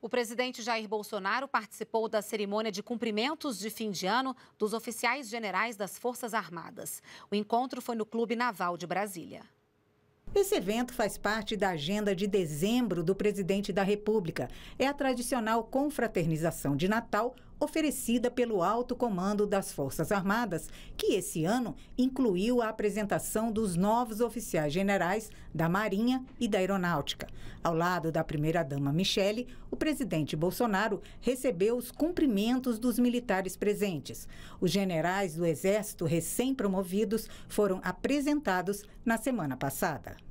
O presidente Jair Bolsonaro participou da cerimônia de cumprimentos de fim de ano dos oficiais generais das Forças Armadas. O encontro foi no Clube Naval de Brasília. Esse evento faz parte da agenda de dezembro do presidente da República. É a tradicional confraternização de Natal oferecida pelo alto comando das Forças Armadas, que esse ano incluiu a apresentação dos novos oficiais generais da Marinha e da Aeronáutica. Ao lado da primeira-dama Michele, o presidente Bolsonaro recebeu os cumprimentos dos militares presentes. Os generais do Exército recém-promovidos foram apresentados na semana passada.